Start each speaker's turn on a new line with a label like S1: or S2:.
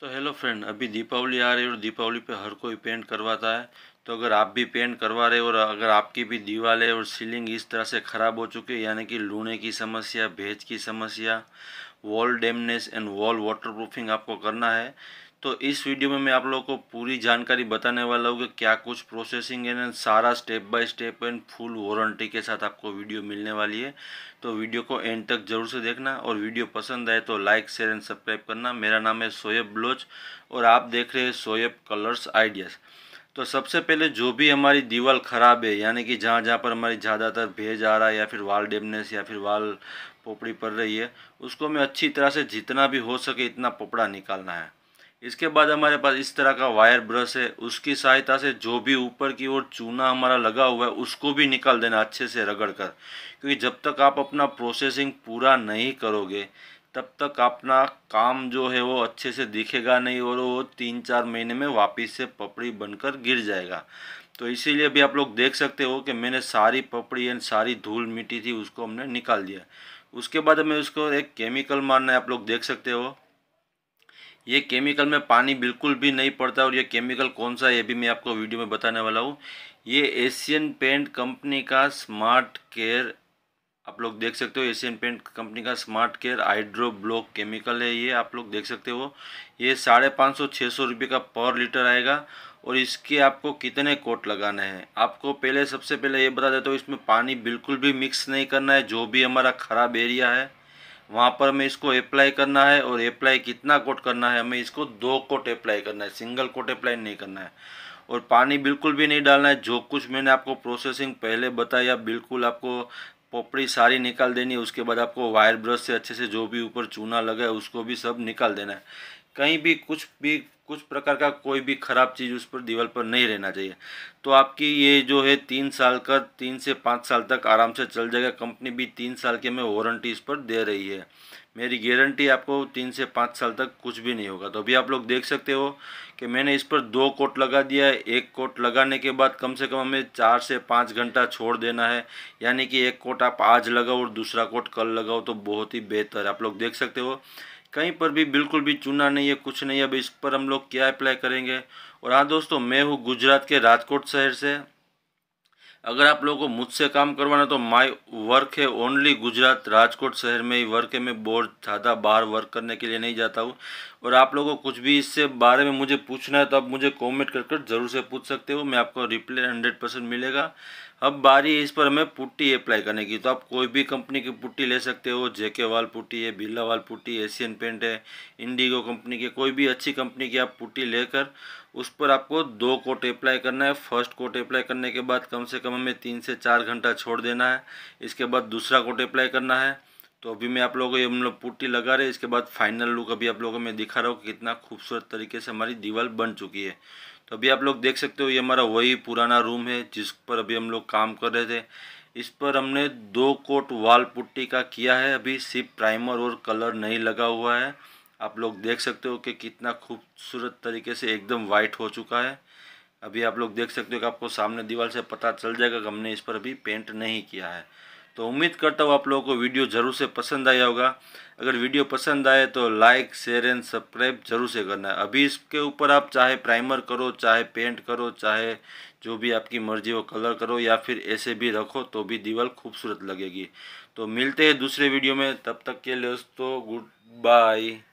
S1: तो hello friend अभी दीपावली आ रही है और दीपावली पे हर कोई पेंट करवाता है तो अगर आप भी पेंट करवा रहे हो और अगर आपकी भी दीवारें और सीलिंग इस तरह से ख़राब हो चुकी है यानी कि लूने की समस्या भेज की समस्या wall dampness and wall water proofing आपको करना है तो इस वीडियो में मैं आप लोगों को पूरी जानकारी बताने वाला हूँ कि क्या कुछ प्रोसेसिंग है सारा step by step and full warranty के साथ आपको वीडियो मिलने वाली है तो वीडियो को एंड तक जरूर से देखना और वीडियो पसंद आए तो लाइक शेयर एंड सब्सक्राइब करना मेरा नाम है सोएब ब्लोच और आप देख रहे हैं सोएब कलर्स आइडियाज़ तो सबसे पहले जो भी हमारी दीवाल ख़राब है यानी कि जहाँ जहाँ पर हमारी ज़्यादातर भेज आ रहा है या फिर वाल डेमनेस या फिर वाल पोपड़ी पड़ रही है उसको हमें अच्छी तरह से जितना भी हो सके इतना पोपड़ा निकालना है इसके बाद हमारे पास इस तरह का वायर ब्रश है उसकी सहायता से जो भी ऊपर की ओर चूना हमारा लगा हुआ है उसको भी निकाल देना अच्छे से रगड़ कर क्योंकि जब तक आप अपना प्रोसेसिंग पूरा नहीं करोगे तब तक अपना काम जो है वो अच्छे से दिखेगा नहीं और वो तीन चार महीने में वापस से पपड़ी बनकर गिर जाएगा तो इसीलिए भी आप लोग देख सकते हो कि मैंने सारी पपड़ी एंड सारी धूल मिट्टी थी उसको हमने निकाल दिया उसके बाद हमें उसको एक केमिकल मारना है आप लोग देख सकते हो ये केमिकल में पानी बिल्कुल भी नहीं पड़ता और ये केमिकल कौन सा है ये भी मैं आपको वीडियो में बताने वाला हूँ ये एशियन पेंट कंपनी का स्मार्ट केयर आप लोग देख सकते हो एशियन पेंट कंपनी का smart care hydro block chemical है ये आप लोग देख सकते हो ये साढ़े पाँच सौ सौ रुपये का पर लीटर आएगा और इसके आपको कितने कोट लगाने हैं आपको पहले सबसे पहले ये बता देता हूँ इसमें पानी बिल्कुल भी मिक्स नहीं करना है जो भी हमारा ख़राब एरिया है वहाँ पर हमें इसको अप्लाई करना है और अप्लाई कितना कोट करना है हमें इसको दो कोट अप्लाई करना है सिंगल कोट अप्लाई नहीं करना है और पानी बिल्कुल भी नहीं डालना है जो कुछ मैंने आपको प्रोसेसिंग पहले बताया बिल्कुल आपको पोपड़ी सारी निकाल देनी उसके बाद आपको वायर ब्रश से अच्छे से जो भी ऊपर चूना लगा है उसको भी सब निकाल देना है कहीं भी कुछ भी कुछ प्रकार का कोई भी ख़राब चीज़ उस पर दीवार पर नहीं रहना चाहिए तो आपकी ये जो है तीन साल का तीन से पाँच साल तक आराम से चल जाएगा कंपनी भी तीन साल के में वारंटी इस पर दे रही है मेरी गारंटी आपको तीन से पाँच साल तक कुछ भी नहीं होगा तो अभी आप लोग देख सकते हो कि मैंने इस पर दो कोट लगा दिया है एक कोट लगाने के बाद कम से कम हमें चार से पाँच घंटा छोड़ देना है यानी कि एक कोट आप आज लगाओ और दूसरा कोट कल लगाओ तो बहुत ही बेहतर आप लोग देख सकते हो कहीं पर भी बिल्कुल भी चुना नहीं है कुछ नहीं है अब इस पर हम लोग क्या अप्लाई करेंगे और हाँ दोस्तों मैं हूँ गुजरात के राजकोट शहर से अगर आप लोगों को मुझसे काम करवाना तो माय वर्क है ओनली गुजरात राजकोट शहर में ही वर्क है मैं बहुत ज़्यादा बाहर वर्क करने के लिए नहीं जाता हूँ और आप लोगों को कुछ भी इससे बारे में मुझे पूछना है तो आप मुझे कमेंट कर कर ज़रूर से पूछ सकते हो मैं आपको रिप्लाई हंड्रेड परसेंट मिलेगा अब बारी इस पर हमें पुट्टी अप्लाई करने की तो आप कोई भी कंपनी की पुट्टी ले सकते हो जेके वाल पुट्टी है Birla wall putty Asian paint है इंडिगो कंपनी की कोई भी अच्छी कंपनी की आप पुट्टी लेकर उस पर आपको दो कोट अप्लाई करना है फर्स्ट कोट अप्लाई करने के बाद कम से कम हमें तीन से चार घंटा छोड़ देना है इसके बाद दूसरा कोट अप्लाई करना है तो अभी मैं आप लोगों को ये हम लोग पुट्टी लगा रहे इसके बाद फाइनल लुक अभी आप लोगों को मैं दिखा रहा हूँ कितना खूबसूरत तरीके से हमारी दीवार बन चुकी है तो अभी आप लोग देख सकते हो ये हमारा वही पुराना रूम है जिस पर अभी हम लोग काम कर रहे थे इस पर हमने दो कोट वाल पुट्टी का किया है अभी सिर्फ प्राइमर और कलर नहीं लगा हुआ है आप लोग देख सकते हो कि कितना खूबसूरत तरीके से एकदम वाइट हो चुका है अभी आप लोग देख सकते हो कि आपको सामने दीवार से पता चल जाएगा कि हमने इस पर अभी पेंट नहीं किया है तो उम्मीद करता हूँ आप लोगों को वीडियो ज़रूर से पसंद आया होगा अगर वीडियो पसंद आए तो लाइक शेयर एंड सब्सक्राइब जरूर से करना है अभी इसके ऊपर आप चाहे प्राइमर करो चाहे पेंट करो चाहे जो भी आपकी मर्जी हो कलर करो या फिर ऐसे भी रखो तो भी दीवार खूबसूरत लगेगी तो मिलते हैं दूसरे वीडियो में तब तक के लिए दोस्तों गुड बाय